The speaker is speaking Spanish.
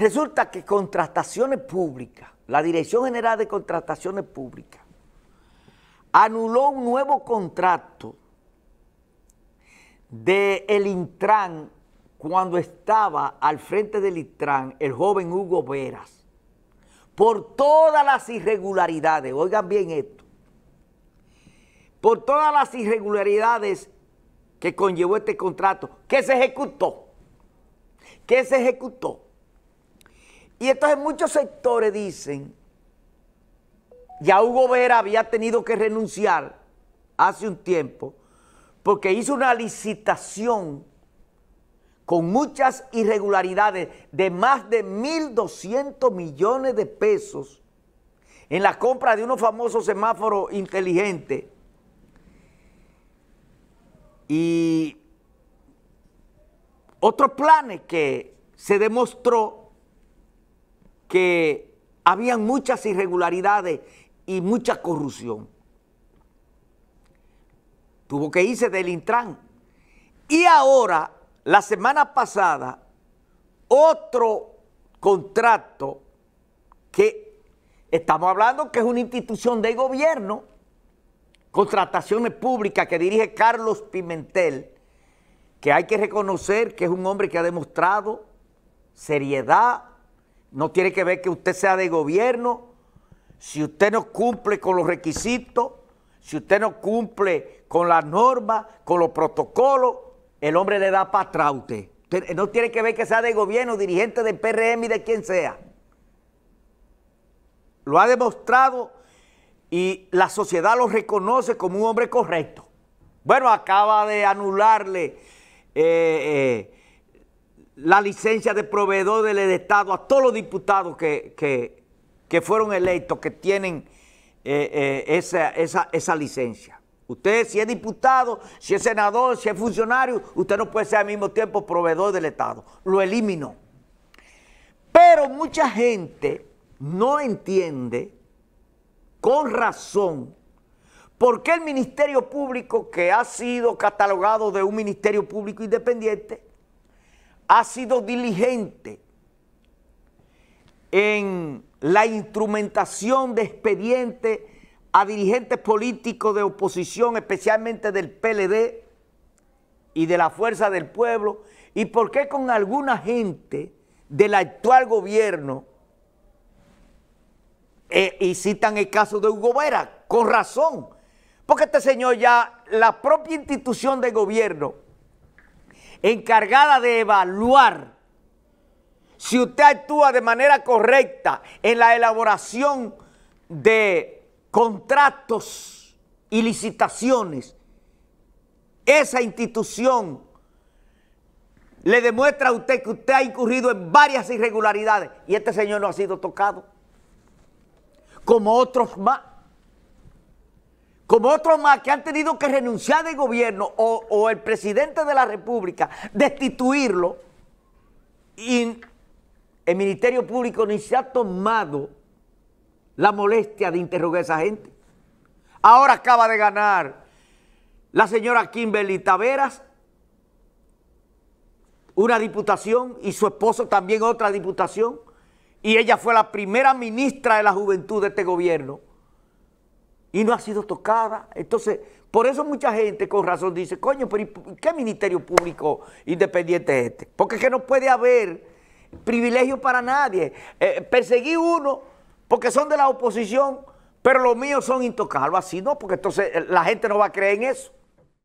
Resulta que contrataciones públicas, la Dirección General de Contrataciones Públicas, anuló un nuevo contrato del el Intran cuando estaba al frente del Intran el joven Hugo Veras por todas las irregularidades, oigan bien esto, por todas las irregularidades que conllevó este contrato, que se ejecutó, que se ejecutó. Y entonces muchos sectores dicen, ya Hugo Vera había tenido que renunciar hace un tiempo porque hizo una licitación con muchas irregularidades de más de 1.200 millones de pesos en la compra de unos famosos semáforos inteligentes. Y otros planes que se demostró que habían muchas irregularidades y mucha corrupción. Tuvo que irse del Intran. Y ahora, la semana pasada, otro contrato que estamos hablando que es una institución de gobierno, contrataciones públicas que dirige Carlos Pimentel, que hay que reconocer que es un hombre que ha demostrado seriedad, no tiene que ver que usted sea de gobierno, si usted no cumple con los requisitos, si usted no cumple con las normas, con los protocolos, el hombre le da para atrás a usted. Eh, no tiene que ver que sea de gobierno, dirigente del PRM y de quien sea. Lo ha demostrado y la sociedad lo reconoce como un hombre correcto. Bueno, acaba de anularle eh, eh, la licencia de proveedor del Estado a todos los diputados que, fueron electos, que tienen eh, eh, esa, esa licencia. Usted, si es diputado, si es senador, si es funcionario, usted no puede ser al mismo tiempo proveedor del Estado. Lo eliminó. Pero mucha gente no entiende, con razón, por qué el Ministerio Público, que ha sido catalogado de un Ministerio Público independiente, ha sido diligente en la instrumentación de expedientes a dirigentes políticos de oposición, especialmente del PLD y de la Fuerza del Pueblo, y por qué con alguna gente del actual gobierno, eh, y citan el caso de Hugo Vera, con razón, porque este señor ya, la propia institución de gobierno, encargada de evaluar si usted actúa de manera correcta en la elaboración de contratos y licitaciones, esa institución le demuestra a usted que usted ha incurrido en varias irregularidades y este señor no ha sido tocado, como otros más como otros más que han tenido que renunciar del gobierno o, o el presidente de la República, destituirlo, y el Ministerio Público ni se ha tomado la molestia de interrogar a esa gente. Ahora acaba de ganar la señora Kimberly Taveras una diputación y su esposo también otra diputación. Y ella fue la primera ministra de la juventud de este gobierno y no ha sido tocada. Entonces, por eso mucha gente con razón dice, coño, pero ¿qué ministerio público independiente es este? Porque es que no puede haber privilegio para nadie. Eh, perseguí uno porque son de la oposición, pero los míos son intocables. Así no, porque entonces eh, la gente no va a creer en eso.